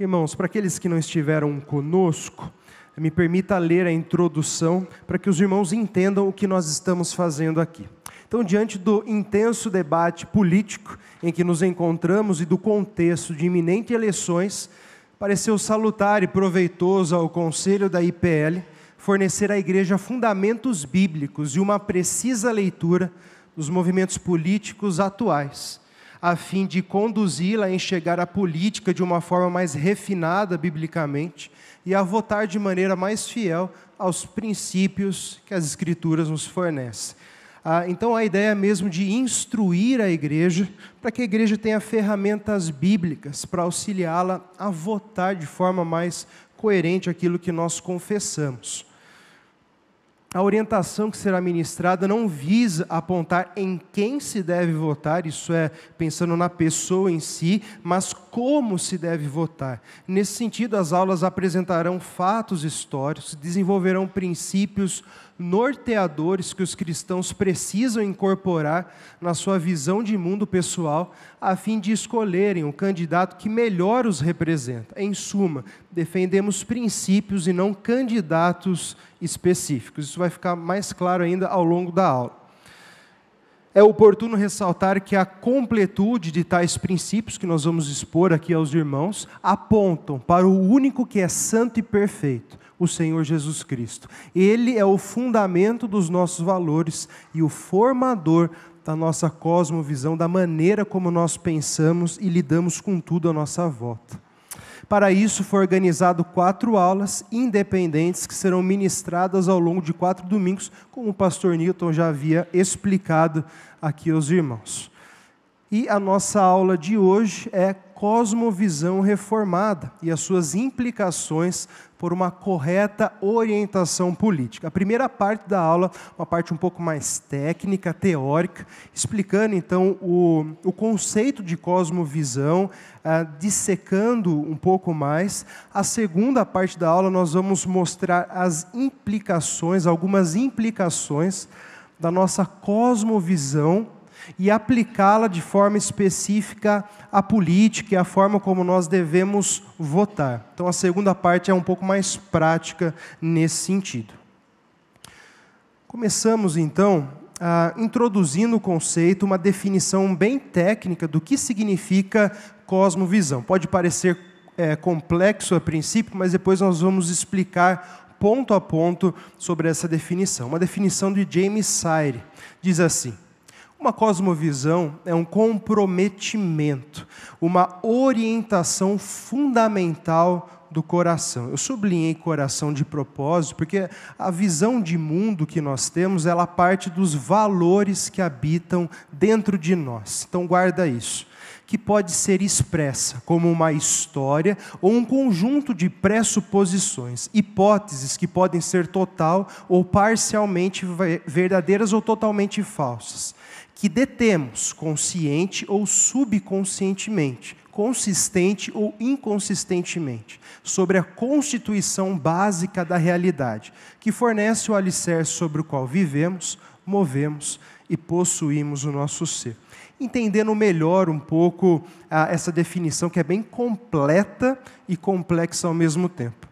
Irmãos, para aqueles que não estiveram conosco, me permita ler a introdução para que os irmãos entendam o que nós estamos fazendo aqui. Então, diante do intenso debate político em que nos encontramos e do contexto de iminentes eleições, pareceu salutar e proveitoso ao Conselho da IPL fornecer à Igreja fundamentos bíblicos e uma precisa leitura dos movimentos políticos atuais a fim de conduzi-la a enxergar a política de uma forma mais refinada biblicamente e a votar de maneira mais fiel aos princípios que as Escrituras nos fornecem. Ah, então, a ideia é mesmo de instruir a igreja, para que a igreja tenha ferramentas bíblicas para auxiliá-la a votar de forma mais coerente aquilo que nós confessamos a orientação que será ministrada não visa apontar em quem se deve votar, isso é, pensando na pessoa em si, mas como se deve votar. Nesse sentido, as aulas apresentarão fatos históricos, desenvolverão princípios norteadores que os cristãos precisam incorporar na sua visão de mundo pessoal, a fim de escolherem o candidato que melhor os representa. Em suma, defendemos princípios e não candidatos específicos. Isso vai ficar mais claro ainda ao longo da aula. É oportuno ressaltar que a completude de tais princípios que nós vamos expor aqui aos irmãos apontam para o único que é santo e perfeito, o Senhor Jesus Cristo. Ele é o fundamento dos nossos valores e o formador da nossa cosmovisão, da maneira como nós pensamos e lidamos com tudo à nossa volta. Para isso, foi organizado quatro aulas independentes que serão ministradas ao longo de quatro domingos, como o pastor Newton já havia explicado aqui aos irmãos. E a nossa aula de hoje é Cosmovisão Reformada e as suas implicações por uma correta orientação política. A primeira parte da aula, uma parte um pouco mais técnica, teórica, explicando então o, o conceito de cosmovisão, ah, dissecando um pouco mais. A segunda parte da aula, nós vamos mostrar as implicações, algumas implicações da nossa cosmovisão e aplicá-la de forma específica à política e à forma como nós devemos votar. Então, a segunda parte é um pouco mais prática nesse sentido. Começamos então Uh, introduzindo o conceito, uma definição bem técnica do que significa cosmovisão. Pode parecer é, complexo a princípio, mas depois nós vamos explicar ponto a ponto sobre essa definição. Uma definição de James Sire diz assim: uma cosmovisão é um comprometimento, uma orientação fundamental do coração. Eu sublinhei coração de propósito, porque a visão de mundo que nós temos, ela parte dos valores que habitam dentro de nós. Então guarda isso que pode ser expressa como uma história ou um conjunto de pressuposições, hipóteses que podem ser total ou parcialmente verdadeiras ou totalmente falsas que detemos, consciente ou subconscientemente, consistente ou inconsistentemente, sobre a constituição básica da realidade, que fornece o alicerce sobre o qual vivemos, movemos e possuímos o nosso ser. Entendendo melhor um pouco ah, essa definição que é bem completa e complexa ao mesmo tempo.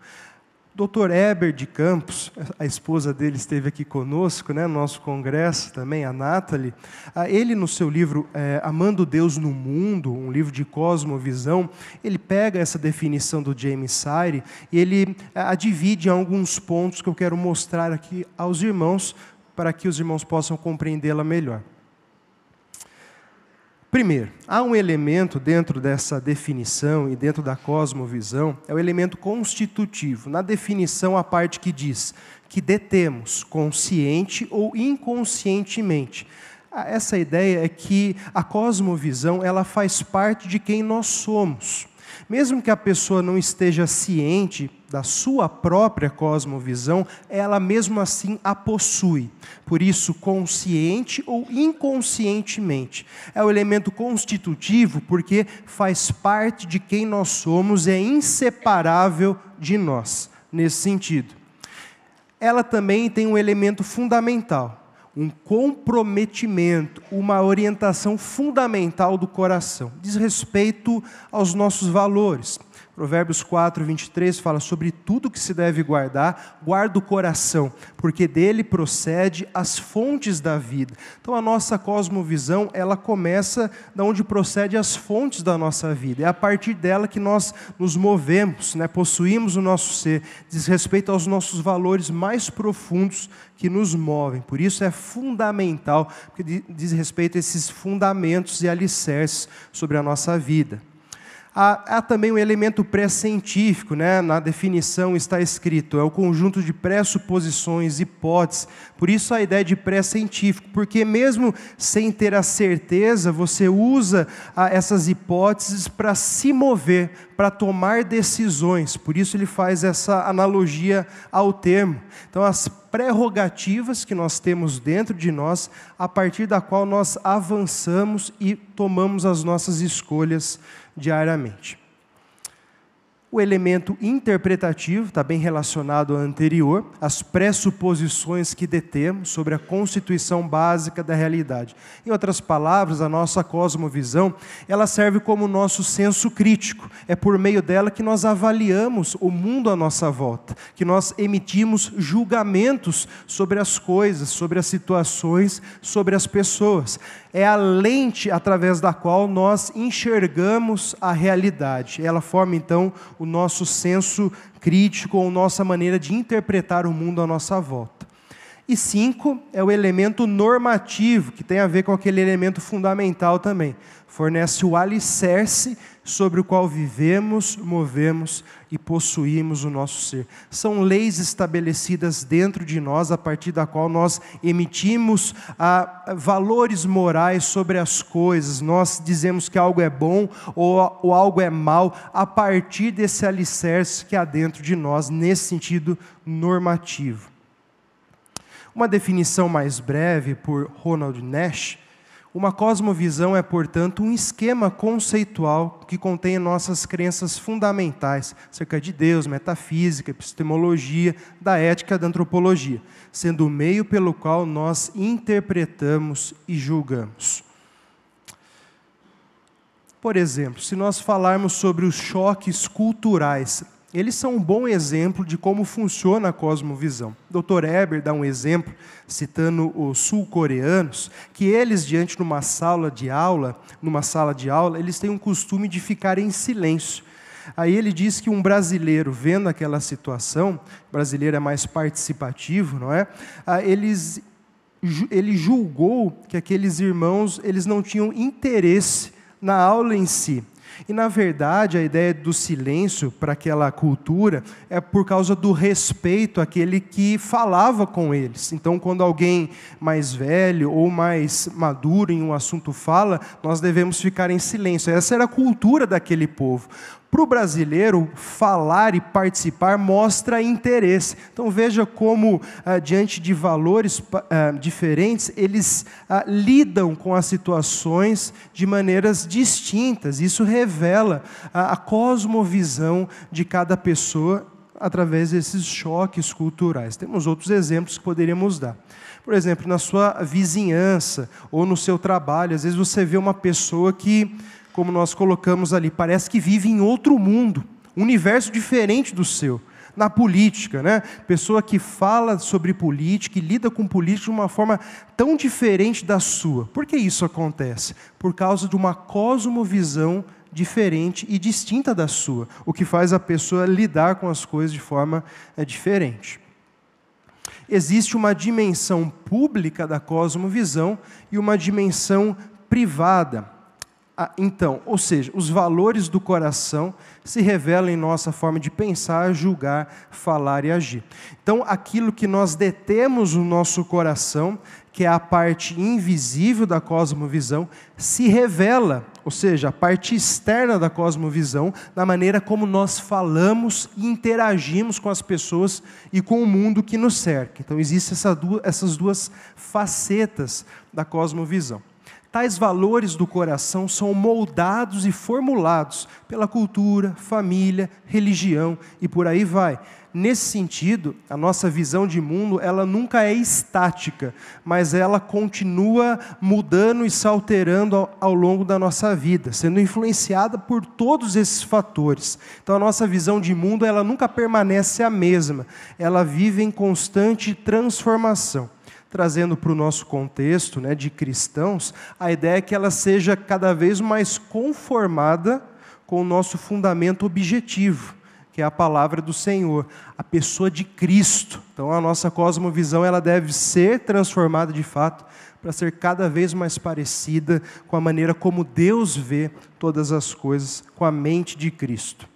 Dr. Eber de Campos, a esposa dele esteve aqui conosco, né, no nosso congresso também, a Nathalie, ah, ele no seu livro é, Amando Deus no Mundo, um livro de cosmovisão, ele pega essa definição do James Sire e ele é, a divide em alguns pontos que eu quero mostrar aqui aos irmãos, para que os irmãos possam compreendê-la melhor. Primeiro, há um elemento dentro dessa definição e dentro da cosmovisão, é o elemento constitutivo. Na definição, a parte que diz que detemos consciente ou inconscientemente. Ah, essa ideia é que a cosmovisão ela faz parte de quem nós somos. Mesmo que a pessoa não esteja ciente da sua própria cosmovisão, ela mesmo assim a possui. Por isso, consciente ou inconscientemente. É o elemento constitutivo porque faz parte de quem nós somos, é inseparável de nós, nesse sentido. Ela também tem um elemento fundamental um comprometimento, uma orientação fundamental do coração, diz respeito aos nossos valores. Provérbios 4, 23 fala sobre tudo que se deve guardar, guarda o coração, porque dele procede as fontes da vida. Então a nossa cosmovisão, ela começa da onde procede as fontes da nossa vida. É a partir dela que nós nos movemos, né? possuímos o nosso ser, diz respeito aos nossos valores mais profundos que nos movem. Por isso é fundamental, porque diz respeito a esses fundamentos e alicerces sobre a nossa vida há, há também um elemento pré-científico, né? na definição está escrito, é o conjunto de pressuposições, hipóteses, por isso a ideia de pré-científico, porque mesmo sem ter a certeza, você usa ah, essas hipóteses para se mover, para tomar decisões, por isso ele faz essa analogia ao termo. Então, as prerrogativas que nós temos dentro de nós, a partir da qual nós avançamos e tomamos as nossas escolhas diariamente. O elemento interpretativo está bem relacionado ao anterior, as pressuposições que detemos sobre a constituição básica da realidade. Em outras palavras, a nossa cosmovisão, ela serve como nosso senso crítico. É por meio dela que nós avaliamos o mundo à nossa volta, que nós emitimos julgamentos sobre as coisas, sobre as situações, sobre as pessoas é a lente através da qual nós enxergamos a realidade. Ela forma então o nosso senso crítico ou nossa maneira de interpretar o mundo à nossa volta. E cinco é o elemento normativo, que tem a ver com aquele elemento fundamental também fornece o alicerce sobre o qual vivemos, movemos e possuímos o nosso ser. São leis estabelecidas dentro de nós, a partir da qual nós emitimos ah, valores morais sobre as coisas, nós dizemos que algo é bom ou, ou algo é mal, a partir desse alicerce que há dentro de nós, nesse sentido normativo. Uma definição mais breve por Ronald Nash uma cosmovisão é, portanto, um esquema conceitual que contém nossas crenças fundamentais acerca de Deus, metafísica, epistemologia, da ética, da antropologia, sendo o meio pelo qual nós interpretamos e julgamos. Por exemplo, se nós falarmos sobre os choques culturais eles são um bom exemplo de como funciona a cosmovisão. Dr. Eber dá um exemplo, citando os sul-coreanos, que eles, diante de uma sala de aula, numa sala de aula, eles têm um costume de ficar em silêncio. Aí ele diz que um brasileiro, vendo aquela situação, brasileiro é mais participativo, não é? Ah, eles, ele julgou que aqueles irmãos eles não tinham interesse na aula em si. E, na verdade, a ideia do silêncio para aquela cultura é por causa do respeito àquele que falava com eles. Então, quando alguém mais velho ou mais maduro em um assunto fala, nós devemos ficar em silêncio. Essa era a cultura daquele povo. Para o brasileiro, falar e participar mostra interesse. Então veja como, ah, diante de valores ah, diferentes, eles ah, lidam com as situações de maneiras distintas. Isso revela a cosmovisão de cada pessoa através desses choques culturais. Temos outros exemplos que poderíamos dar. Por exemplo, na sua vizinhança ou no seu trabalho, às vezes você vê uma pessoa que como nós colocamos ali, parece que vive em outro mundo, um universo diferente do seu. Na política, né? Pessoa que fala sobre política e lida com política de uma forma tão diferente da sua. Por que isso acontece? Por causa de uma cosmovisão diferente e distinta da sua, o que faz a pessoa lidar com as coisas de forma é, diferente. Existe uma dimensão pública da cosmovisão e uma dimensão privada. Ah, então, ou seja, os valores do coração se revelam em nossa forma de pensar, julgar, falar e agir. Então, aquilo que nós detemos no nosso coração, que é a parte invisível da cosmovisão, se revela, ou seja, a parte externa da cosmovisão, na maneira como nós falamos e interagimos com as pessoas e com o mundo que nos cerca. Então, existem essa essas duas facetas da cosmovisão. Tais valores do coração são moldados e formulados pela cultura, família, religião e por aí vai. Nesse sentido, a nossa visão de mundo, ela nunca é estática, mas ela continua mudando e se alterando ao, ao, longo da nossa vida, sendo influenciada por todos esses fatores. Então a nossa visão de mundo, ela nunca permanece a mesma. Ela vive em constante transformação trazendo para o nosso contexto né, de cristãos, a ideia é que ela seja cada vez mais conformada com o nosso fundamento objetivo, que é a palavra do Senhor, a pessoa de Cristo. Então a nossa cosmovisão ela deve ser transformada de fato para ser cada vez mais parecida com a maneira como Deus vê todas as coisas, com a mente de Cristo.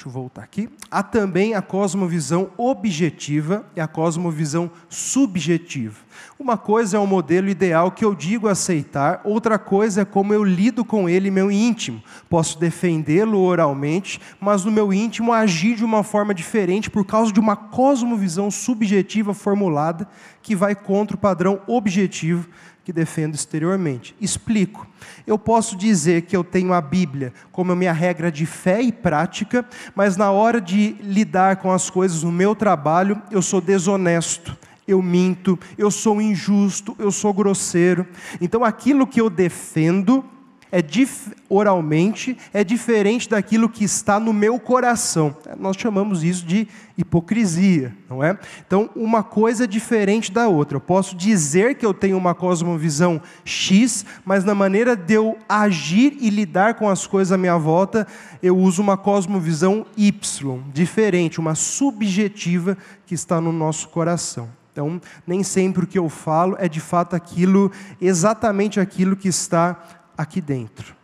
Deixa eu voltar aqui. Há também a cosmovisão objetiva e a cosmovisão subjetiva. Uma coisa é o modelo ideal que eu digo aceitar, outra coisa é como eu lido com ele meu íntimo. Posso defendê-lo oralmente, mas no meu íntimo agir de uma forma diferente por causa de uma cosmovisão subjetiva formulada que vai contra o padrão objetivo que defendo exteriormente. Explico. Eu posso dizer que eu tenho a Bíblia como a minha regra de fé e prática, mas na hora de lidar com as coisas no meu trabalho, eu sou desonesto eu minto, eu sou injusto, eu sou grosseiro. Então aquilo que eu defendo é dif... oralmente é diferente daquilo que está no meu coração. É, nós chamamos isso de hipocrisia, não é? Então, uma coisa é diferente da outra. Eu posso dizer que eu tenho uma cosmovisão X, mas na maneira de eu agir e lidar com as coisas à minha volta, eu uso uma cosmovisão Y, diferente, uma subjetiva que está no nosso coração. Então, nem sempre o que eu falo é de fato aquilo, exatamente aquilo que está aqui dentro.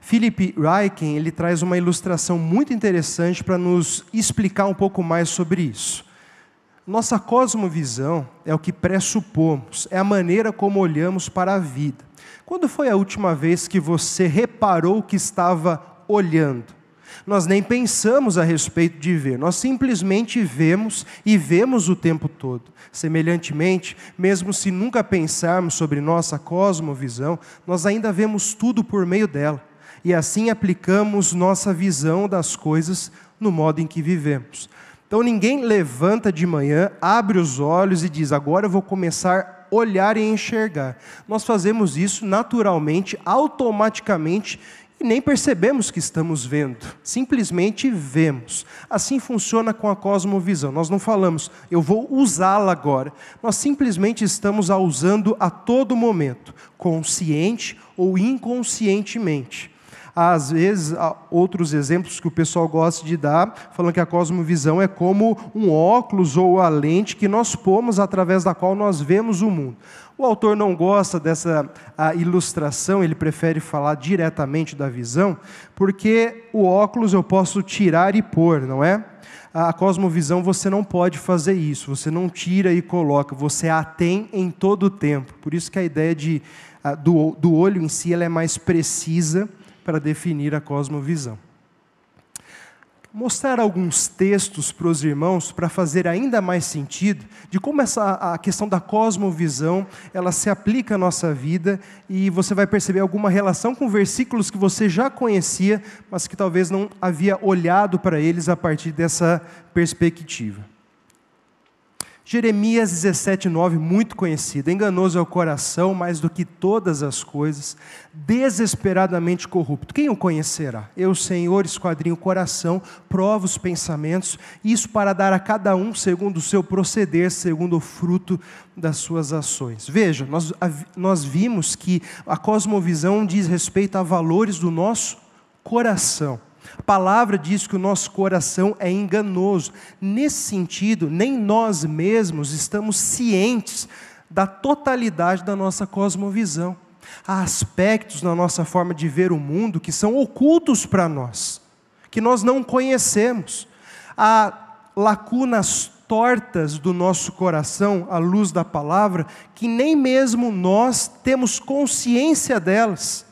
Philip Ryken ele traz uma ilustração muito interessante para nos explicar um pouco mais sobre isso. Nossa cosmovisão é o que pressupomos, é a maneira como olhamos para a vida. Quando foi a última vez que você reparou que estava olhando? nós nem pensamos a respeito de ver, nós simplesmente vemos e vemos o tempo todo. Semelhantemente, mesmo se nunca pensarmos sobre nossa cosmovisão, nós ainda vemos tudo por meio dela, e assim aplicamos nossa visão das coisas no modo em que vivemos. Então ninguém levanta de manhã, abre os olhos e diz: agora eu vou começar a olhar e enxergar. Nós fazemos isso naturalmente, automaticamente, e nem percebemos que estamos vendo, simplesmente vemos. Assim funciona com a cosmovisão. Nós não falamos, eu vou usá-la agora. Nós simplesmente estamos a usando a todo momento, consciente ou inconscientemente às vezes, outros exemplos que o pessoal gosta de dar, falando que a cosmovisão é como um óculos ou a lente que nós pomos através da qual nós vemos o mundo. O autor não gosta dessa ilustração, ele prefere falar diretamente da visão, porque o óculos eu posso tirar e pôr, não é? A cosmovisão você não pode fazer isso, você não tira e coloca, você a tem em todo o tempo. Por isso que a ideia de, do, do olho em si ela é mais precisa para definir a cosmovisão. Mostrar alguns textos para os irmãos para fazer ainda mais sentido de como essa, a questão da cosmovisão ela se aplica à nossa vida e você vai perceber alguma relação com versículos que você já conhecia, mas que talvez não havia olhado para eles a partir dessa perspectiva. Jeremias 17,9, muito conhecido. Enganoso é o coração mais do que todas as coisas, desesperadamente corrupto. Quem o conhecerá? Eu, Senhor, esquadrinho o coração, provo os pensamentos, isso para dar a cada um segundo o seu proceder, segundo o fruto das suas ações. Veja, nós, nós vimos que a cosmovisão diz respeito a valores do nosso coração. A palavra diz que o nosso coração é enganoso. Nesse sentido, nem nós mesmos estamos cientes da totalidade da nossa cosmovisão. Há aspectos na nossa forma de ver o mundo que são ocultos para nós, que nós não conhecemos. Há lacunas tortas do nosso coração à luz da palavra que nem mesmo nós temos consciência delas.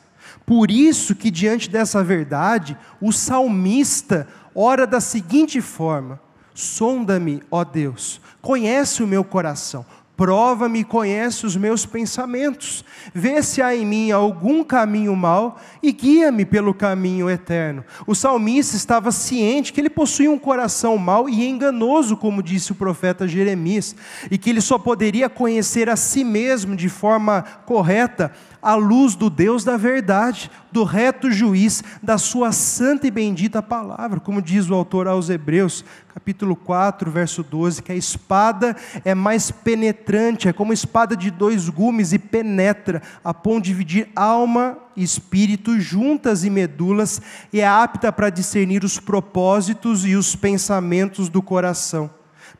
Por isso que diante dessa verdade, o salmista ora da seguinte forma: Sonda-me, ó Deus, conhece o meu coração, prova-me, conhece os meus pensamentos, vê se há em mim algum caminho mau e guia-me pelo caminho eterno. O salmista estava ciente que ele possuía um coração mau e enganoso, como disse o profeta Jeremias, e que ele só poderia conhecer a si mesmo de forma correta à luz do Deus da verdade, do reto juiz, da sua santa e bendita palavra, como diz o autor aos Hebreus, capítulo 4, verso 12, que a espada é mais penetrante, é como espada de dois gumes e penetra, a ponto de dividir alma e espírito, juntas e medulas, e é apta para discernir os propósitos e os pensamentos do coração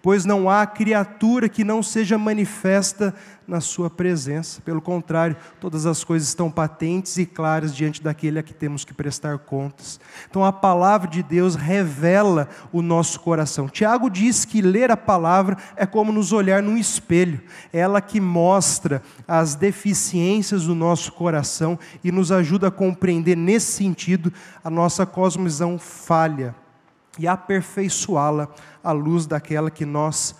pois não há criatura que não seja manifesta na Sua presença. Pelo contrário, todas as coisas estão patentes e claras diante daquele a que temos que prestar contas. Então, a palavra de Deus revela o nosso coração. Tiago diz que ler a palavra é como nos olhar num espelho, ela que mostra as deficiências do nosso coração e nos ajuda a compreender, nesse sentido, a nossa cosmovisão falha e aperfeiçoá-la à luz daquela que nós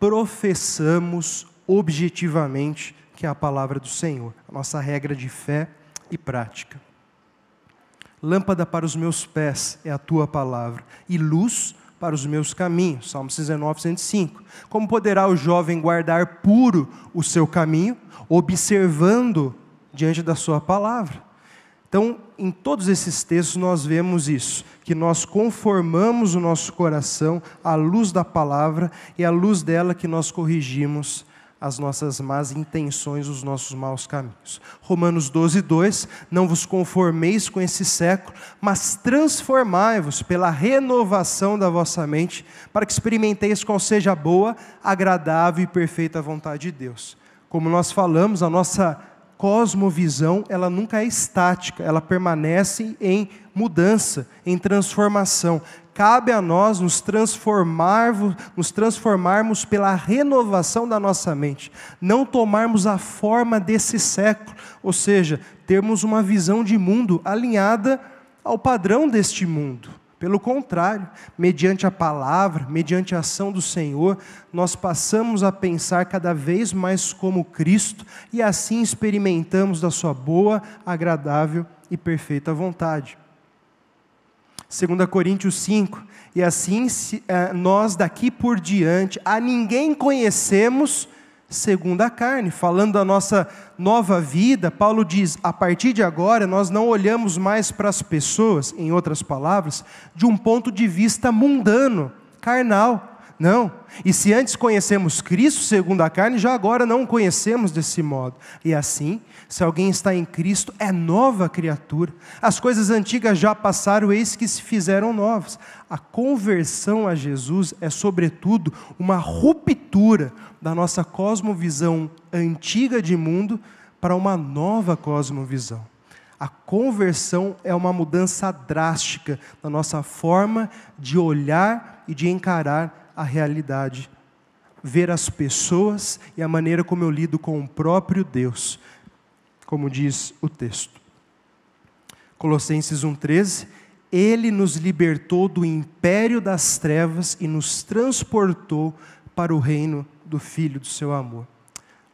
professamos objetivamente, que é a palavra do Senhor, a nossa regra de fé e prática. Lâmpada para os meus pés é a tua palavra, e luz para os meus caminhos. Salmo 19, 105. Como poderá o jovem guardar puro o seu caminho, observando diante da sua palavra? Então, em todos esses textos nós vemos isso, que nós conformamos o nosso coração à luz da palavra e à luz dela que nós corrigimos as nossas más intenções, os nossos maus caminhos. Romanos 12, 2: Não vos conformeis com esse século, mas transformai-vos pela renovação da vossa mente, para que experimenteis qual seja a boa, agradável e perfeita vontade de Deus. Como nós falamos, a nossa cosmovisão ela nunca é estática, ela permanece em mudança, em transformação. Cabe a nós nos transformar, nos transformarmos pela renovação da nossa mente, não tomarmos a forma desse século, ou seja, termos uma visão de mundo alinhada ao padrão deste mundo. Pelo contrário, mediante a palavra, mediante a ação do Senhor, nós passamos a pensar cada vez mais como Cristo e assim experimentamos da Sua boa, agradável e perfeita vontade. 2 Coríntios 5, e assim eh, nós daqui por diante a ninguém conhecemos segundo a carne. Falando da nossa nova vida, Paulo diz: a partir de agora nós não olhamos mais para as pessoas, em outras palavras, de um ponto de vista mundano, carnal. Não. E se antes conhecemos Cristo segundo a carne, já agora não o conhecemos desse modo. E assim, se alguém está em Cristo, é nova criatura. As coisas antigas já passaram, eis que se fizeram novas. A conversão a Jesus é, sobretudo, uma ruptura da nossa cosmovisão antiga de mundo para uma nova cosmovisão. A conversão é uma mudança drástica na nossa forma de olhar e de encarar a realidade ver as pessoas e a maneira como eu lido com o próprio Deus como diz o texto. Colossenses 1,13: Ele nos libertou do império das trevas e nos transportou para o reino do Filho do seu amor.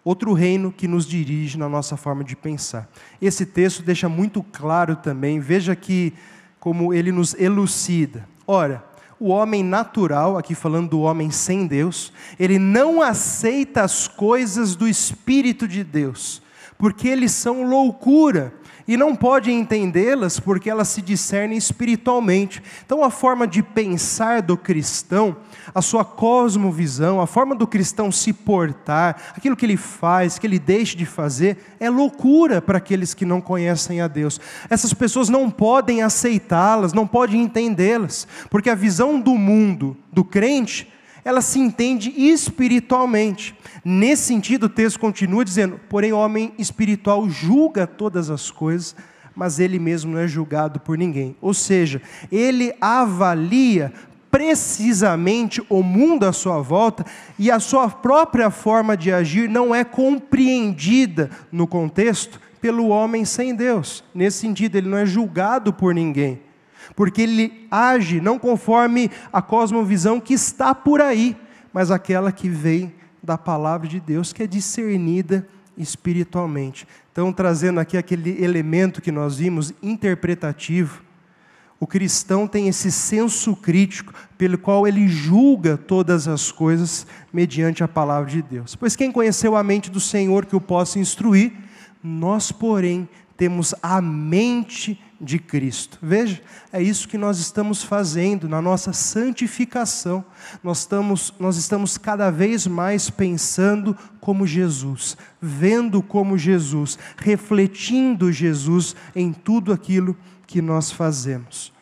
Outro reino que nos dirige na nossa forma de pensar. Esse texto deixa muito claro também, veja que como ele nos elucida. Ora, o homem natural, aqui falando do homem sem Deus, ele não aceita as coisas do Espírito de Deus, porque eles são loucura e não pode entendê-las porque elas se discernem espiritualmente. Então, a forma de pensar do cristão, a sua cosmovisão, a forma do cristão se portar, aquilo que ele faz, que ele deixa de fazer, é loucura para aqueles que não conhecem a Deus. Essas pessoas não podem aceitá-las, não podem entendê-las, porque a visão do mundo, do crente, ela se entende espiritualmente. Nesse sentido, o texto continua dizendo: porém, homem espiritual julga todas as coisas, mas ele mesmo não é julgado por ninguém. Ou seja, ele avalia precisamente o mundo à sua volta e a sua própria forma de agir não é compreendida no contexto pelo homem sem Deus. Nesse sentido, ele não é julgado por ninguém porque ele age não conforme a cosmovisão que está por aí, mas aquela que vem da palavra de Deus, que é discernida espiritualmente. Então, trazendo aqui aquele elemento que nós vimos, interpretativo, o cristão tem esse senso crítico pelo qual ele julga todas as coisas mediante a palavra de Deus. Pois quem conheceu a mente do Senhor que o possa instruir, nós, porém, temos a mente de Cristo. Veja, é isso que nós estamos fazendo na nossa santificação. Nós estamos, nós estamos cada vez mais pensando como Jesus, vendo como Jesus, refletindo Jesus em tudo aquilo que nós fazemos.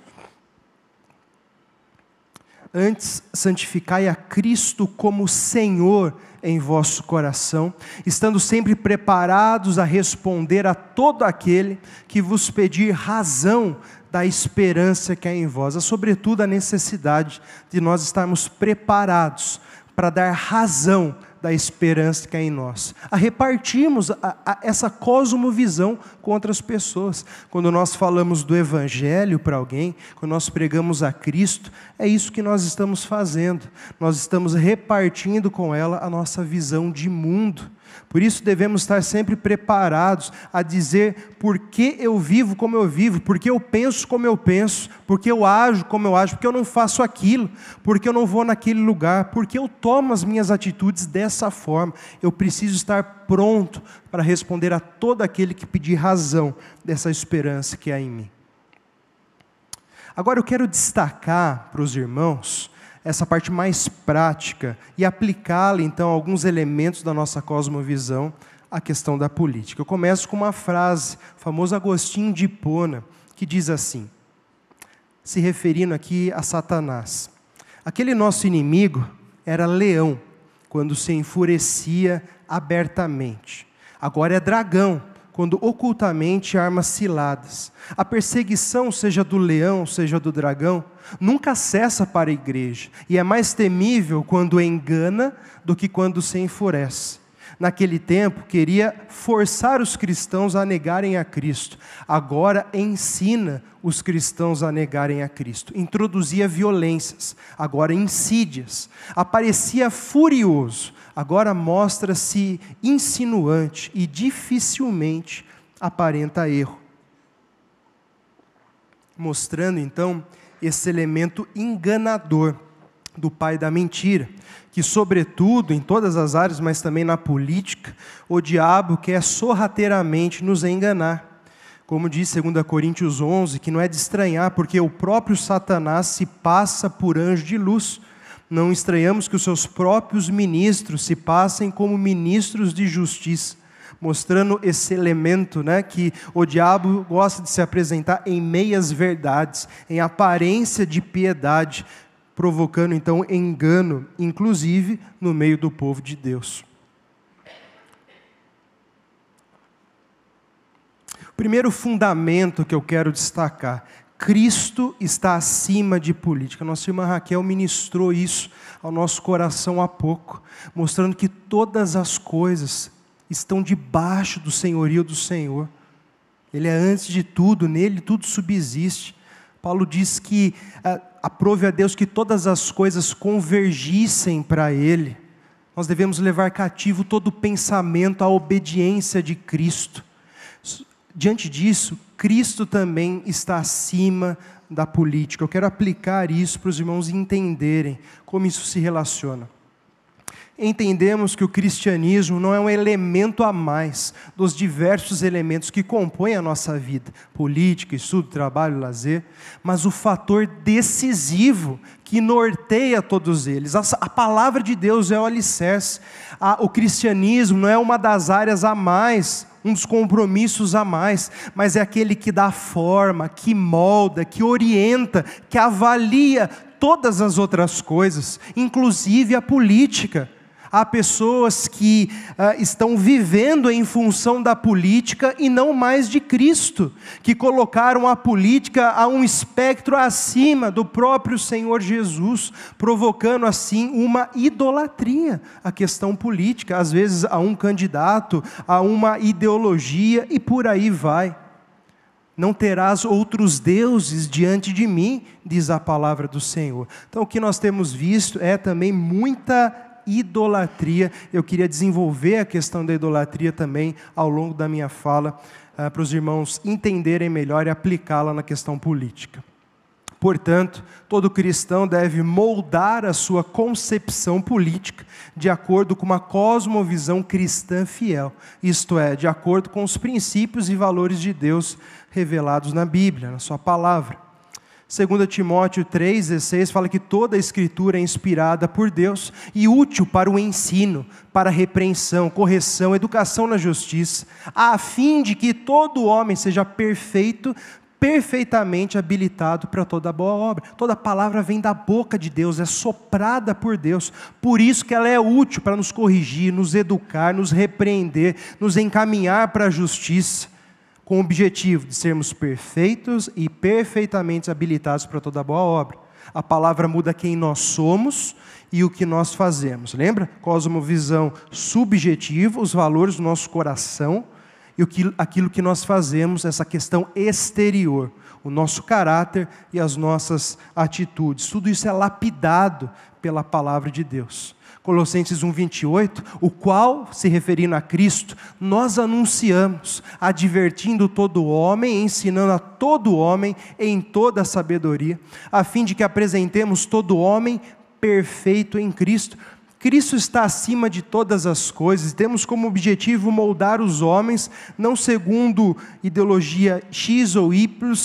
Antes, santificai a Cristo como Senhor em vosso coração, estando sempre preparados a responder a todo aquele que vos pedir razão da esperança que há em vós, a sobretudo a necessidade de nós estarmos preparados para dar razão da esperança que é em nós, a repartirmos a, a essa cosmovisão com outras pessoas. Quando nós falamos do Evangelho para alguém, quando nós pregamos a Cristo, é isso que nós estamos fazendo, nós estamos repartindo com ela a nossa visão de mundo. Por isso devemos estar sempre preparados a dizer por que eu vivo como eu vivo, por que eu penso como eu penso, por que eu ajo como eu ajo, por que eu não faço aquilo, por que eu não vou naquele lugar, por que eu tomo as minhas atitudes dessa forma. Eu preciso estar pronto para responder a todo aquele que pedir razão dessa esperança que há em mim. Agora eu quero destacar para os irmãos essa parte mais prática e aplicá-la, então, a alguns elementos da nossa cosmovisão à questão da política. Eu começo com uma frase, o famoso Agostinho de Hipona, que diz assim, se referindo aqui a Satanás: Aquele nosso inimigo era leão, quando se enfurecia abertamente. Agora é dragão, quando ocultamente armas ciladas. A perseguição, seja do leão, seja do dragão, nunca cessa para a igreja, e é mais temível quando engana do que quando se enfurece. Naquele tempo, queria forçar os cristãos a negarem a Cristo. Agora, ensina os cristãos a negarem a Cristo. Introduzia violências, agora insídias. Aparecia furioso, agora mostra-se insinuante e dificilmente aparenta erro. Mostrando então esse elemento enganador do pai da mentira, que, sobretudo, em todas as áreas, mas também na política, o diabo quer sorrateiramente nos enganar. Como diz 2 Coríntios 11, que não é de estranhar, porque o próprio Satanás se passa por anjo de luz. Não estranhamos que os seus próprios ministros se passem como ministros de justiça, mostrando esse elemento né, que o diabo gosta de se apresentar em meias verdades, em aparência de piedade, provocando então engano, inclusive no meio do povo de Deus. O primeiro fundamento que eu quero destacar Cristo está acima de política. Nossa irmã Raquel ministrou isso ao nosso coração há pouco, mostrando que todas as coisas estão debaixo do senhorio do Senhor. Ele é antes de tudo, nele tudo subsiste. Paulo diz que ah, aprove a Deus que todas as coisas convergissem para Ele. Nós devemos levar cativo todo pensamento à obediência de Cristo. Diante disso, Cristo também está acima da política. Eu quero aplicar isso para os irmãos entenderem como isso se relaciona. Entendemos que o cristianismo não é um elemento a mais dos diversos elementos que compõem a nossa vida, política, estudo, trabalho, lazer, mas o fator decisivo que norteia todos eles. A, palavra de Deus é o alicerce. o cristianismo não é uma das áreas a mais uns compromissos a mais, mas é aquele que dá forma, que molda, que orienta, que avalia todas as outras coisas, inclusive a política. Há pessoas que uh, estão vivendo em função da política e não mais de Cristo, que colocaram a política a um espectro acima do próprio Senhor Jesus, provocando assim uma idolatria à questão política, às vezes a um candidato, a uma ideologia e por aí vai. Não terás outros deuses diante de mim, diz a palavra do Senhor. Então, o que nós temos visto é também muita idolatria. Eu queria desenvolver a questão da idolatria também ao longo da minha fala, uh, para os irmãos entenderem melhor e aplicá-la na questão política. Portanto, todo cristão deve moldar a sua concepção política de acordo com uma cosmovisão cristã fiel, isto é, de acordo com os princípios e valores de Deus revelados na Bíblia, na Sua palavra. 2 Timóteo 3,16 fala que toda a escritura é inspirada por Deus e útil para o ensino, para repreensão, correção, educação na justiça, a fim de que todo homem seja perfeito, perfeitamente habilitado para toda boa obra. Toda palavra vem da boca de Deus, é soprada por Deus. Por isso que ela é útil para nos corrigir, nos educar, nos repreender, nos encaminhar para a justiça com o objetivo de sermos perfeitos e perfeitamente habilitados para toda boa obra. A palavra muda quem nós somos e o que nós fazemos. Lembra? Cosmovisão subjetiva, os valores do nosso coração e aquilo que nós fazemos, essa questão exterior, o nosso caráter e as nossas atitudes. Tudo isso é lapidado pela palavra de Deus. Colossenses 1:28, o qual, se referindo a Cristo, nós anunciamos, advertindo todo homem, ensinando a todo homem em toda a sabedoria, a fim de que apresentemos todo homem perfeito em Cristo. Cristo está acima de todas as coisas, temos como objetivo moldar os homens, não segundo ideologia X ou Y,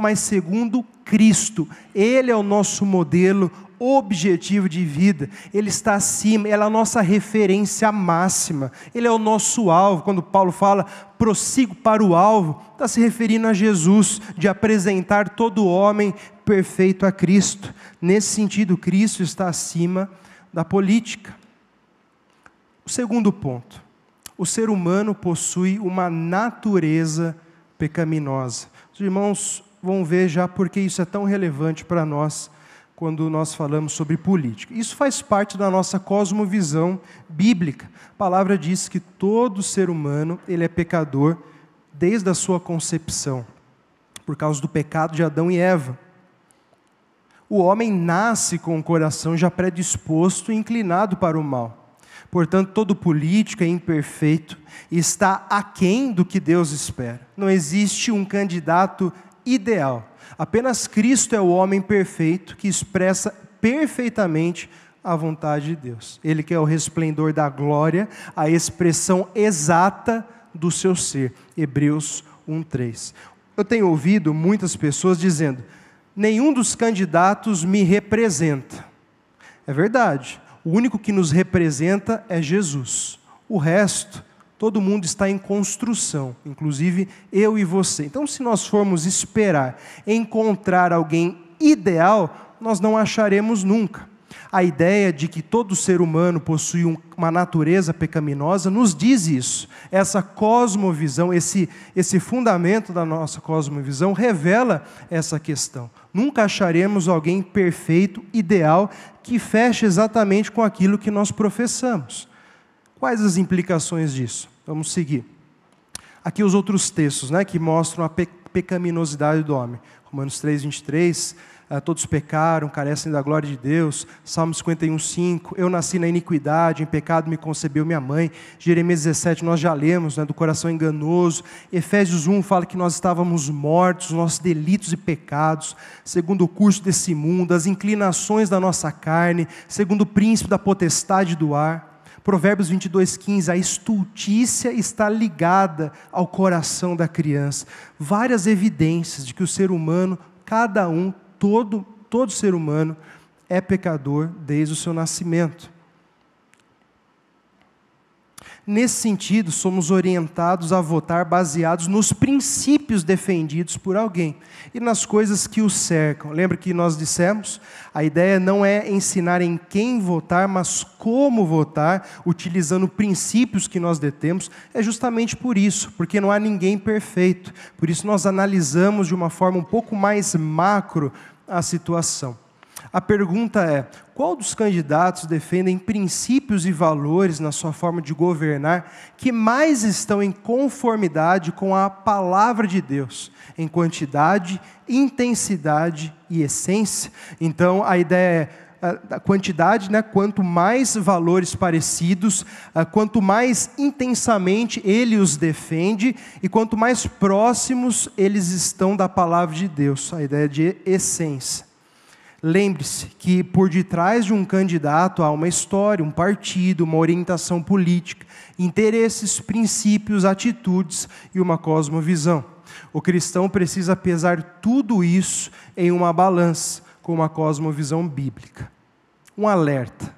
mas segundo Cristo. Ele é o nosso modelo, objetivo de vida, Ele está acima, Ele é a nossa referência máxima, Ele é o nosso alvo. Quando Paulo fala, prossigo para o alvo, está se referindo a Jesus, de apresentar todo homem perfeito a Cristo. Nesse sentido, Cristo está acima da política. O segundo ponto, o ser humano possui uma natureza pecaminosa. Os irmãos vão ver já porque isso é tão relevante para nós quando nós falamos sobre política. Isso faz parte da nossa cosmovisão bíblica. A palavra diz que todo ser humano, ele é pecador desde a sua concepção, por causa do pecado de Adão e Eva. O homem nasce com o coração já predisposto e inclinado para o mal. Portanto, todo político é imperfeito e está aquém do que Deus espera. Não existe um candidato ideal Apenas Cristo é o homem perfeito que expressa perfeitamente a vontade de Deus. Ele que é o resplendor da glória, a expressão exata do seu ser. Hebreus 1:3. Eu tenho ouvido muitas pessoas dizendo: "Nenhum dos candidatos me representa". É verdade. O único que nos representa é Jesus. O resto Todo mundo está em construção, inclusive eu e você. Então, se nós formos esperar encontrar alguém ideal, nós não acharemos nunca. A ideia de que todo ser humano possui uma natureza pecaminosa nos diz isso. Essa cosmovisão, esse, esse fundamento da nossa cosmovisão revela essa questão. Nunca acharemos alguém perfeito, ideal, que feche exatamente com aquilo que nós professamos. Quais as implicações disso? Vamos seguir. Aqui os outros textos né, que mostram a pecaminosidade do homem. Romanos 3, 23, ah, todos pecaram, carecem da glória de Deus. Salmo 51, 5, eu nasci na iniquidade, em pecado me concebeu minha mãe. Jeremias 17, nós já lemos, né, do coração enganoso. Efésios 1 fala que nós estávamos mortos, nossos delitos e pecados, segundo o curso desse mundo, as inclinações da nossa carne, segundo o príncipe da potestade do ar. Provérbios 22, 15. A estultícia está ligada ao coração da criança. Várias evidências de que o ser humano, cada um, todo, todo ser humano, é pecador desde o seu nascimento. Nesse sentido, somos orientados a votar baseados nos princípios defendidos por alguém e nas coisas que o cercam. Lembra que nós dissemos? A ideia não é ensinar em quem votar, mas como votar, utilizando princípios que nós detemos. É justamente por isso, porque não há ninguém perfeito. Por isso, nós analisamos de uma forma um pouco mais macro a situação. A pergunta é: qual dos candidatos defendem princípios e valores na sua forma de governar que mais estão em conformidade com a palavra de Deus, em quantidade, intensidade e essência? Então, a ideia é a quantidade, né? quanto mais valores parecidos, quanto mais intensamente ele os defende e quanto mais próximos eles estão da palavra de Deus, a ideia de essência. Lembre-se que por detrás de um candidato há uma história, um partido, uma orientação política, interesses, princípios, atitudes e uma cosmovisão. O cristão precisa pesar tudo isso em uma balança com uma cosmovisão bíblica. Um alerta.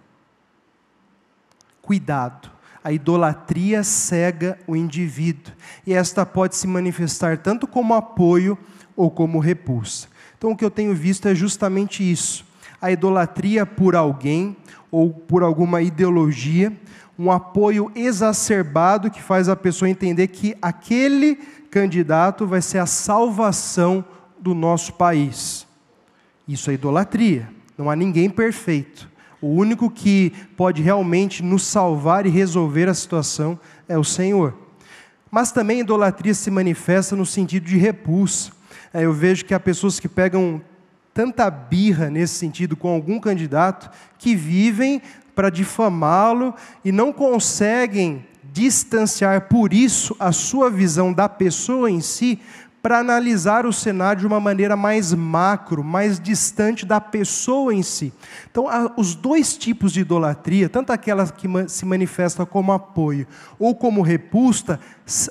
Cuidado. A idolatria cega o indivíduo, e esta pode se manifestar tanto como apoio ou como repulsa. Então, o que eu tenho visto é justamente isso: a idolatria por alguém ou por alguma ideologia, um apoio exacerbado que faz a pessoa entender que aquele candidato vai ser a salvação do nosso país. Isso é idolatria. Não há ninguém perfeito. O único que pode realmente nos salvar e resolver a situação é o Senhor. Mas também a idolatria se manifesta no sentido de repulsa. É, eu vejo que há pessoas que pegam tanta birra nesse sentido com algum candidato que vivem para difamá-lo e não conseguem distanciar por isso a sua visão da pessoa em si para analisar o cenário de uma maneira mais macro, mais distante da pessoa em si. Então, os dois tipos de idolatria, tanto aquela que se manifesta como apoio ou como repulsa,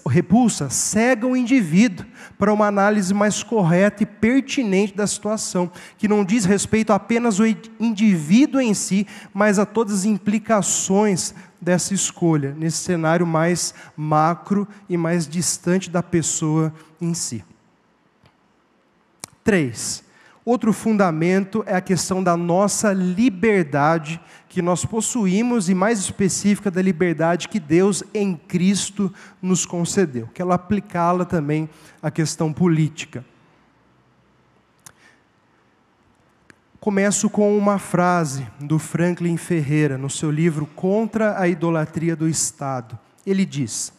repulsa cega o indivíduo para uma análise mais correta e pertinente da situação, que não diz respeito apenas ao indivíduo em si, mas a todas as implicações dessa escolha, nesse cenário mais macro e mais distante da pessoa em si. Três, outro fundamento é a questão da nossa liberdade que nós possuímos e, mais específica, da liberdade que Deus em Cristo nos concedeu. Quero aplicá-la também à questão política. Começo com uma frase do Franklin Ferreira, no seu livro Contra a Idolatria do Estado. Ele diz: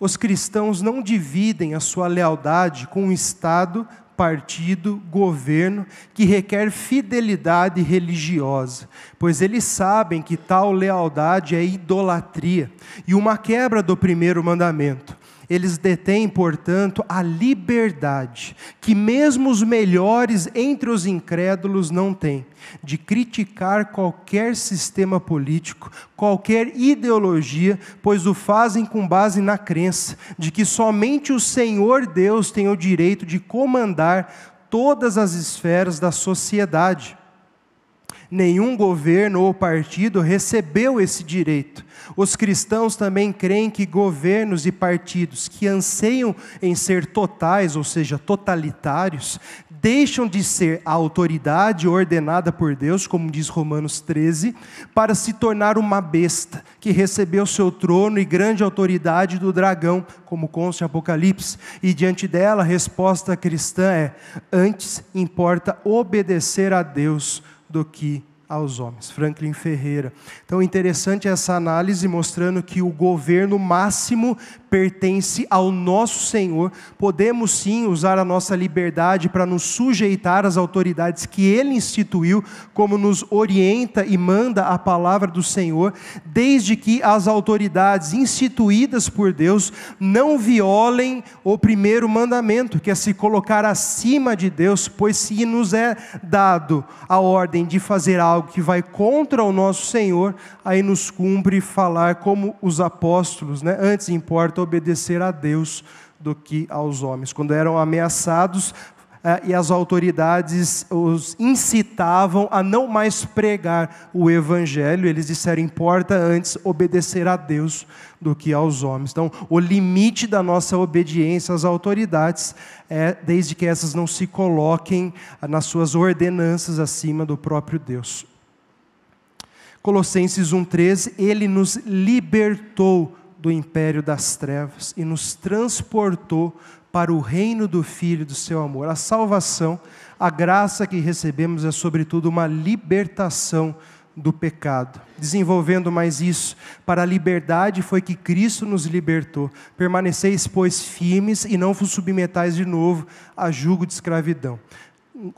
Os cristãos não dividem a sua lealdade com o Estado partido, governo que requer fidelidade religiosa, pois eles sabem que tal lealdade é idolatria e uma quebra do primeiro mandamento. Eles detêm, portanto, a liberdade que mesmo os melhores entre os incrédulos não têm, de criticar qualquer sistema político, qualquer ideologia, pois o fazem com base na crença de que somente o Senhor Deus tem o direito de comandar todas as esferas da sociedade Nenhum governo ou partido recebeu esse direito. Os cristãos também creem que governos e partidos que anseiam em ser totais, ou seja, totalitários, deixam de ser a autoridade ordenada por Deus, como diz Romanos 13, para se tornar uma besta que recebeu seu trono e grande autoridade do dragão, como consta em Apocalipse. E diante dela, a resposta cristã é: antes importa obedecer a Deus do que aos homens. Franklin Ferreira. Então, interessante essa análise mostrando que o governo máximo pertence ao nosso Senhor, podemos sim usar a nossa liberdade para nos sujeitar às autoridades que Ele instituiu, como nos orienta e manda a palavra do Senhor, desde que as autoridades instituídas por Deus não violem o primeiro mandamento, que é se colocar acima de Deus, pois se nos é dado a ordem de fazer algo que vai contra o nosso Senhor, aí nos cumpre falar como os apóstolos, né? Antes importa obedecer a Deus do que aos homens. Quando eram ameaçados, eh, e as autoridades os incitavam a não mais pregar o evangelho, eles disseram: importa antes obedecer a Deus do que aos homens. Então, o limite da nossa obediência às autoridades é desde que essas não se coloquem nas suas ordenanças acima do próprio Deus. Colossenses 1,13: Ele nos libertou do império das trevas e nos transportou para o reino do Filho do seu amor. A salvação, a graça que recebemos é, sobretudo, uma libertação do pecado. Desenvolvendo mais isso, para a liberdade foi que Cristo nos libertou. Permaneceis, pois, firmes e não vos submetais de novo a jugo de escravidão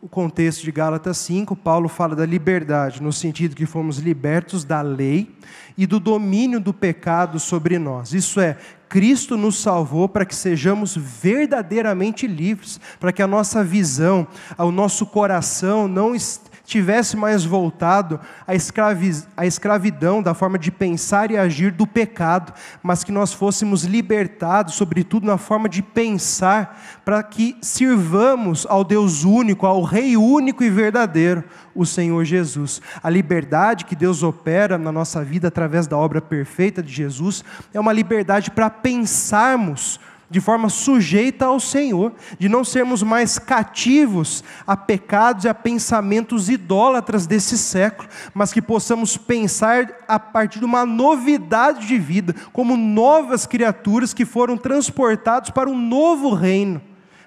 o contexto de Gálatas 5, Paulo fala da liberdade, no sentido que fomos libertos da lei e do domínio do pecado sobre nós. Isso é, Cristo nos salvou para que sejamos verdadeiramente livres, para que a nossa visão, o nosso coração não esteja tivesse mais voltado à, escravi à escravidão, da forma de pensar e agir do pecado, mas que nós fôssemos libertados, sobretudo na forma de pensar, para que sirvamos ao Deus único, ao Rei único e verdadeiro, o Senhor Jesus. A liberdade que Deus opera na nossa vida através da obra perfeita de Jesus é uma liberdade para pensarmos de forma sujeita ao Senhor, de não sermos mais cativos a pecados e a pensamentos idólatras desse século, mas que possamos pensar a partir de uma novidade de vida, como novas criaturas que foram transportados para um novo reino.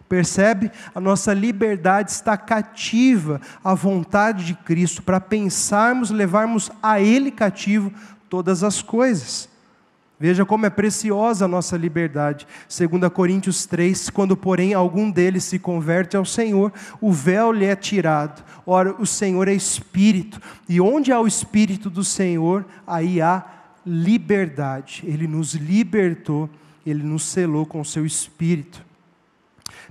Percebe? A nossa liberdade está cativa à vontade de Cristo, para pensarmos, levarmos a Ele cativo todas as coisas. Veja como é preciosa a nossa liberdade. 2 Coríntios 3, quando, porém, algum deles se converte ao Senhor, o véu lhe é tirado. Ora, o Senhor é Espírito, e onde há o Espírito do Senhor, aí há liberdade. Ele nos libertou, ele nos selou com o seu Espírito.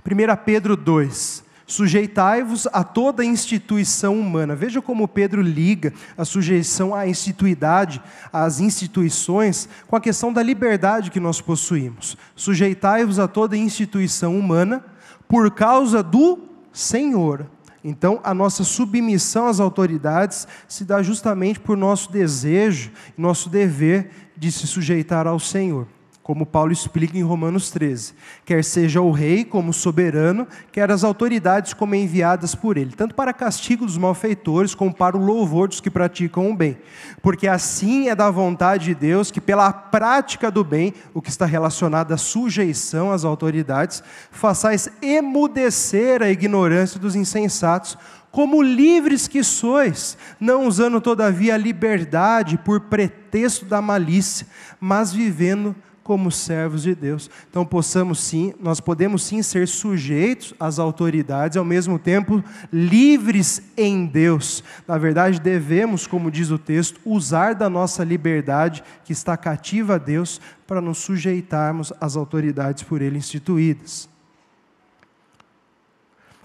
1 Pedro 2, Sujeitai-vos a toda instituição humana. Veja como Pedro liga a sujeição à instituidade, às instituições, com a questão da liberdade que nós possuímos. Sujeitai-vos a toda instituição humana por causa do Senhor. Então, a nossa submissão às autoridades se dá justamente por nosso desejo, nosso dever de se sujeitar ao Senhor como Paulo explica em Romanos 13. Quer seja o rei como soberano, quer as autoridades como enviadas por ele, tanto para castigo dos malfeitores, como para o louvor dos que praticam o bem. Porque assim é da vontade de Deus que, pela prática do bem, o que está relacionado à sujeição às autoridades, façais emudecer a ignorância dos insensatos como livres que sois, não usando todavia a liberdade por pretexto da malícia, mas vivendo como servos de Deus. Então possamos sim, nós podemos sim ser sujeitos às autoridades, ao mesmo tempo livres em Deus. Na verdade, devemos, como diz o texto, usar da nossa liberdade que está cativa a Deus para nos sujeitarmos às autoridades por ele instituídas.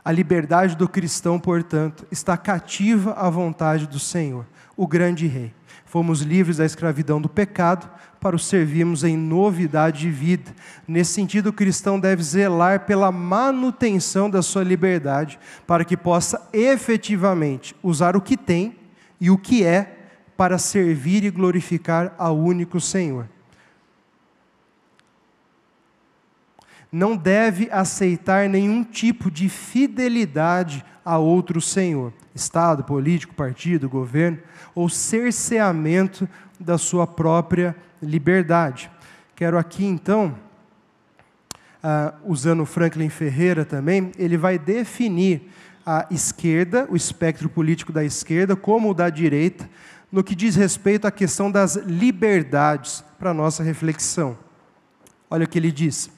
A liberdade do cristão, portanto, está cativa à vontade do Senhor, o grande rei. Fomos livres da escravidão do pecado, para o servirmos em novidade de vida. Nesse sentido, o cristão deve zelar pela manutenção da sua liberdade, para que possa efetivamente usar o que tem e o que é para servir e glorificar ao único Senhor. Não deve aceitar nenhum tipo de fidelidade a outro Senhor, Estado, político, partido, governo, ou cerceamento da sua própria liberdade liberdade. Quero aqui então, uh, usando Franklin Ferreira também, ele vai definir a esquerda, o espectro político da esquerda, como o da direita, no que diz respeito à questão das liberdades para nossa reflexão. Olha o que ele diz.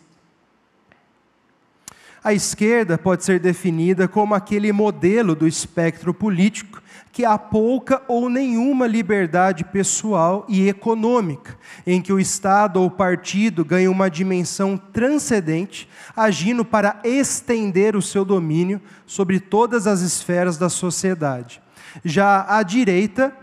A esquerda pode ser definida como aquele modelo do espectro político que há pouca ou nenhuma liberdade pessoal e econômica, em que o Estado ou partido ganha uma dimensão transcendente, agindo para estender o seu domínio sobre todas as esferas da sociedade. Já a direita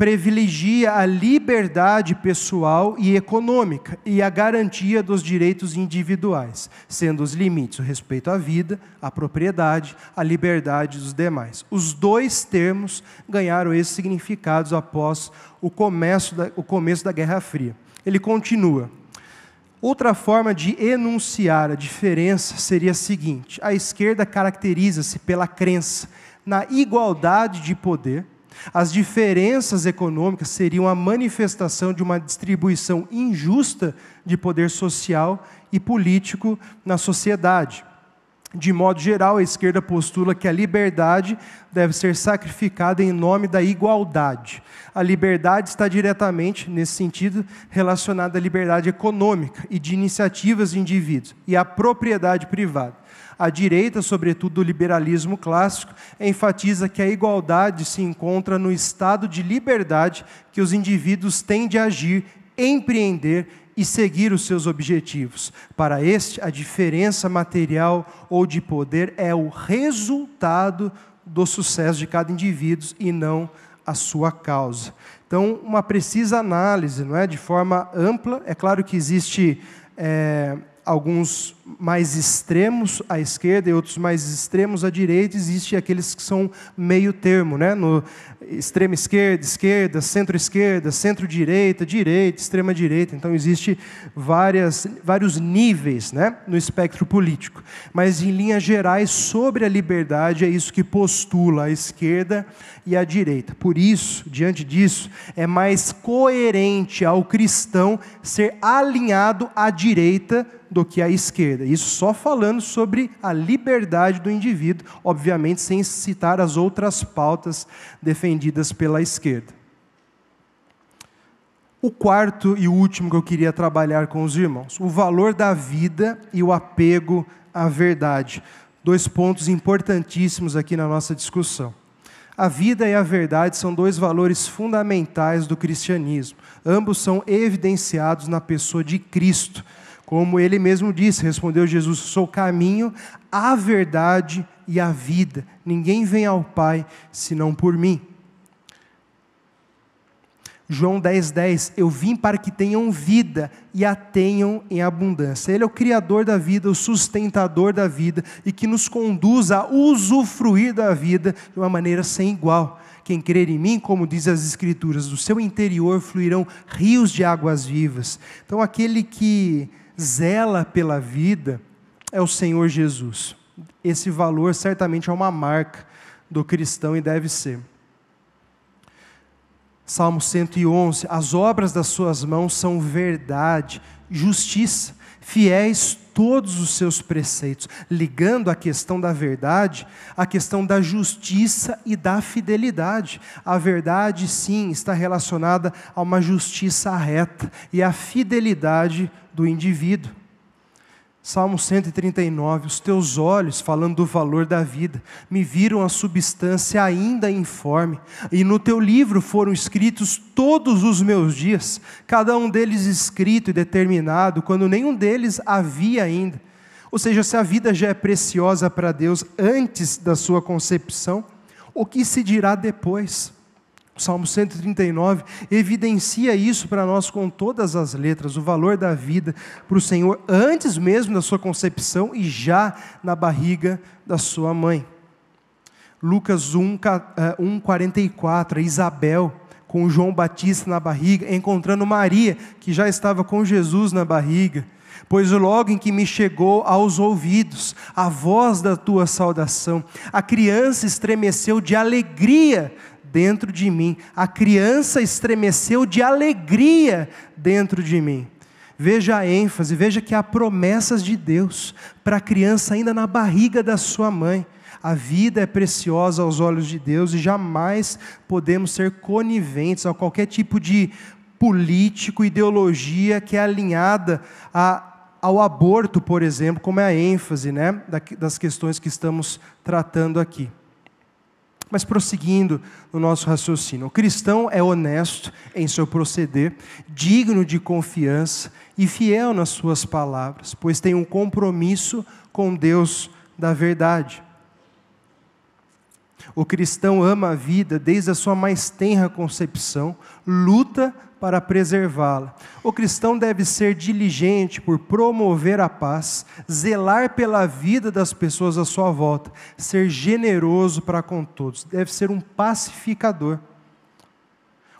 privilegia a liberdade pessoal e econômica e a garantia dos direitos individuais, sendo os limites o respeito à vida, à propriedade, à liberdade dos demais. Os dois termos ganharam esses significados após o começo da, o começo da Guerra Fria. Ele continua. Outra forma de enunciar a diferença seria a seguinte: a esquerda caracteriza-se pela crença na igualdade de poder as diferenças econômicas seriam a manifestação de uma distribuição injusta de poder social e político na sociedade. De modo geral, a esquerda postula que a liberdade deve ser sacrificada em nome da igualdade. A liberdade está diretamente, nesse sentido, relacionada à liberdade econômica e de iniciativas de indivíduos e à propriedade privada. A direita, sobretudo do liberalismo clássico, enfatiza que a igualdade se encontra no estado de liberdade que os indivíduos têm de agir, empreender e seguir os seus objetivos. Para este, a diferença material ou de poder é o resultado do sucesso de cada indivíduo e não a sua causa. Então, uma precisa análise, não é, de forma ampla. É claro que existe é, alguns mais extremos à esquerda e outros mais extremos à direita, existe aqueles que são meio termo, né? No extrema esquerda, esquerda, centro-esquerda, centro-direita, direita, extrema direita. Então existe várias, vários níveis, né, no espectro político. Mas em linhas gerais sobre a liberdade é isso que postula a esquerda e a direita. Por isso, diante disso, é mais coerente ao cristão ser alinhado à direita do que à esquerda. Isso só falando sobre a liberdade do indivíduo, obviamente sem citar as outras pautas defendidas pela esquerda. O quarto e último que eu queria trabalhar com os irmãos, o valor da vida e o apego à verdade. Dois pontos importantíssimos aqui na nossa discussão. A vida e a verdade são dois valores fundamentais do cristianismo. Ambos são evidenciados na pessoa de Cristo. Como ele mesmo disse, respondeu Jesus: Sou o caminho, a verdade e a vida. Ninguém vem ao Pai senão por mim. João 10,10, 10, eu vim para que tenham vida e a tenham em abundância. Ele é o Criador da vida, o sustentador da vida e que nos conduz a usufruir da vida de uma maneira sem igual. Quem crer em mim, como diz as Escrituras, do seu interior fluirão rios de águas vivas. Então, aquele que zela pela vida é o Senhor Jesus. Esse valor certamente é uma marca do cristão e deve ser. Salmo 111: As obras das suas mãos são verdade, justiça, fiéis todos os seus preceitos, ligando a questão da verdade à questão da justiça e da fidelidade. A verdade, sim, está relacionada a uma justiça reta e à fidelidade do indivíduo. Salmo 139, os teus olhos, falando do valor da vida, me viram a substância ainda informe, e no teu livro foram escritos todos os meus dias, cada um deles escrito e determinado, quando nenhum deles havia ainda. Ou seja, se a vida já é preciosa para Deus antes da sua concepção, o que se dirá depois? O Salmo 139 evidencia isso para nós com todas as letras, o valor da vida para o Senhor antes mesmo da sua concepção e já na barriga da sua mãe. Lucas 1, 1,44, eh, Isabel com João Batista na barriga, encontrando Maria, que já estava com Jesus na barriga. Pois logo em que me chegou aos ouvidos a voz da tua saudação, a criança estremeceu de alegria dentro de mim. A criança estremeceu de alegria dentro de mim. Veja a ênfase, veja que há promessas de Deus para a criança ainda na barriga da sua mãe. A vida é preciosa aos olhos de Deus e jamais podemos ser coniventes a qualquer tipo de político, ideologia que é alinhada a ao aborto, por exemplo, como é a ênfase né, das questões que estamos tratando aqui. Mas prosseguindo no nosso raciocínio, o cristão é honesto em seu proceder, digno de confiança e fiel nas suas palavras, pois tem um compromisso com Deus da verdade. O cristão ama a vida desde a sua mais tenra concepção, luta para preservá-la. O cristão deve ser diligente por promover a paz, zelar pela vida das pessoas à sua volta, ser generoso para com todos, deve ser um pacificador.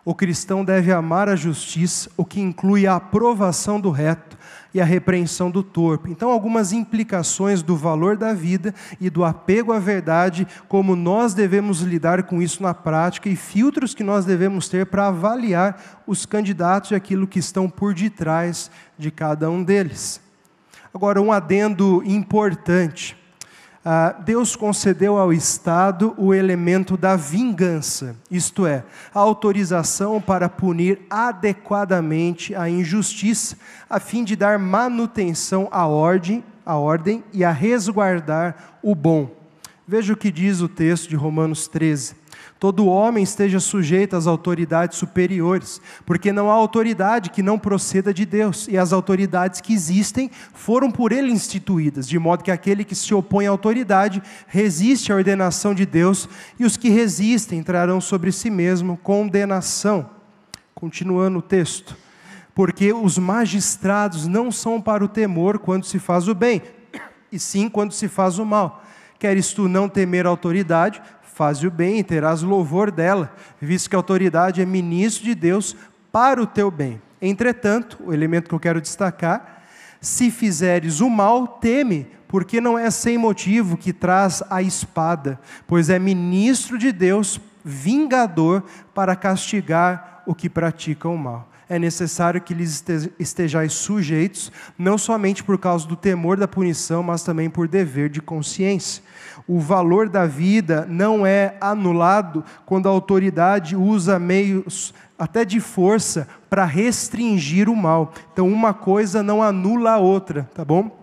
O cristão deve amar a justiça, o que inclui a aprovação do reto e a repreensão do torpe. Então, algumas implicações do valor da vida e do apego à verdade, como nós devemos lidar com isso na prática e filtros que nós devemos ter para avaliar os candidatos e aquilo que estão por detrás de cada um deles. Agora, um adendo importante. Ah, Deus concedeu ao Estado o elemento da vingança, isto é, a autorização para punir adequadamente a injustiça, a fim de dar manutenção à ordem, à ordem e a resguardar o bom. Veja o que diz o texto de Romanos 13. Todo homem esteja sujeito às autoridades superiores, porque não há autoridade que não proceda de Deus, e as autoridades que existem foram por ele instituídas, de modo que aquele que se opõe à autoridade resiste à ordenação de Deus, e os que resistem trarão sobre si mesmo condenação. Continuando o texto. Porque os magistrados não são para o temor quando se faz o bem, e sim quando se faz o mal. Queres tu não temer a autoridade, Faze o bem e terás louvor dela, visto que a autoridade é ministro de Deus para o teu bem. Entretanto, o elemento que eu quero destacar, se fizeres o mal, teme, porque não é sem motivo que traz a espada, pois é ministro de Deus, vingador, para castigar o que pratica o mal é necessário que lhes estejais sujeitos, não somente por causa do temor da punição, mas também por dever de consciência o valor da vida não é anulado quando a autoridade usa meios até de força para restringir o mal. Então, uma coisa não anula a outra, tá bom?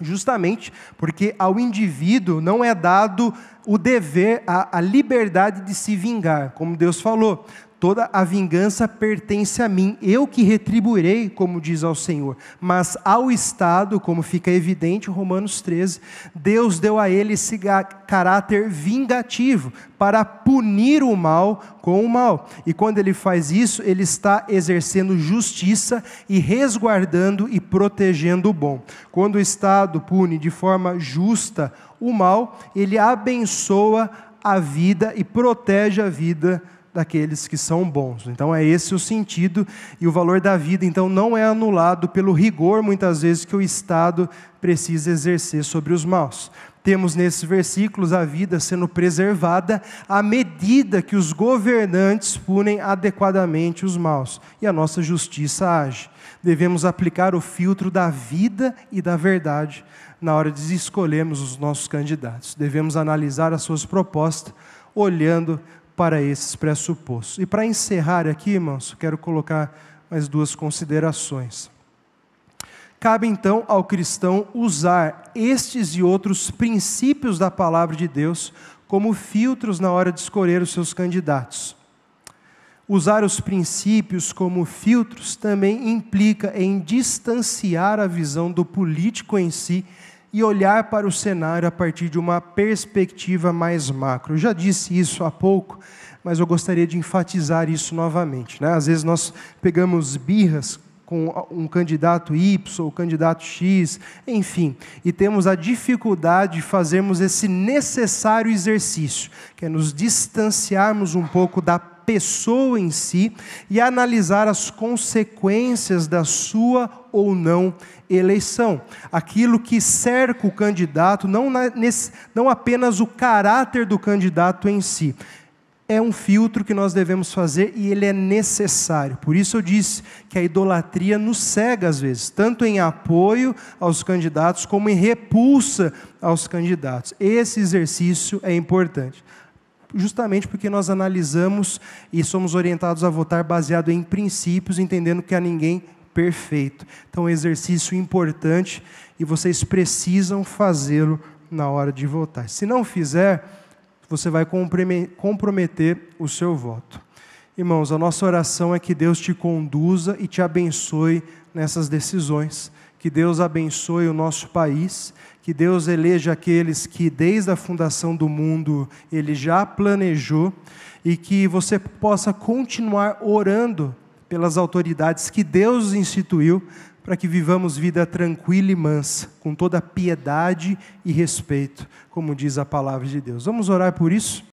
Justamente porque ao indivíduo não é dado o dever, a, a liberdade de se vingar, como Deus falou. Toda a vingança pertence a mim, eu que retribuirei, como diz ao Senhor. Mas ao Estado, como fica evidente em Romanos 13, Deus deu a ele esse caráter vingativo para punir o mal com o mal. E quando ele faz isso, ele está exercendo justiça e resguardando e protegendo o bom. Quando o Estado pune de forma justa o mal, ele abençoa a vida e protege a vida daqueles que são bons. Então é esse o sentido e o valor da vida, então não é anulado pelo rigor muitas vezes que o Estado precisa exercer sobre os maus. Temos nesses versículos a vida sendo preservada à medida que os governantes punem adequadamente os maus e a nossa justiça age. Devemos aplicar o filtro da vida e da verdade na hora de escolhermos os nossos candidatos. Devemos analisar as suas propostas olhando para esses pressupostos. E para encerrar aqui, irmãos, quero colocar mais duas considerações. Cabe então ao cristão usar estes e outros princípios da palavra de Deus como filtros na hora de escolher os seus candidatos. Usar os princípios como filtros também implica em distanciar a visão do político em si e olhar para o cenário a partir de uma perspectiva mais macro. Eu já disse isso há pouco, mas eu gostaria de enfatizar isso novamente. Né? Às vezes nós pegamos birras com um candidato Y, ou candidato X, enfim, e temos a dificuldade de fazermos esse necessário exercício, que é nos distanciarmos um pouco da pessoa em si e analisar as consequências da sua ou não eleição. Aquilo que cerca o candidato, não, na, nesse, não apenas o caráter do candidato em si. É um filtro que nós devemos fazer e ele é necessário. Por isso eu disse que a idolatria nos cega às vezes, tanto em apoio aos candidatos como em repulsa aos candidatos. Esse exercício é importante justamente porque nós analisamos e somos orientados a votar baseado em princípios, entendendo que há ninguém perfeito. Então, é um exercício importante e vocês precisam fazê-lo na hora de votar. Se não fizer, você vai comprometer o seu voto. Irmãos, a nossa oração é que Deus te conduza e te abençoe nessas decisões, que Deus abençoe o nosso país que Deus eleja aqueles que desde a fundação do mundo ele já planejou e que você possa continuar orando pelas autoridades que Deus instituiu para que vivamos vida tranquila e mansa, com toda piedade e respeito, como diz a palavra de Deus. Vamos orar por isso?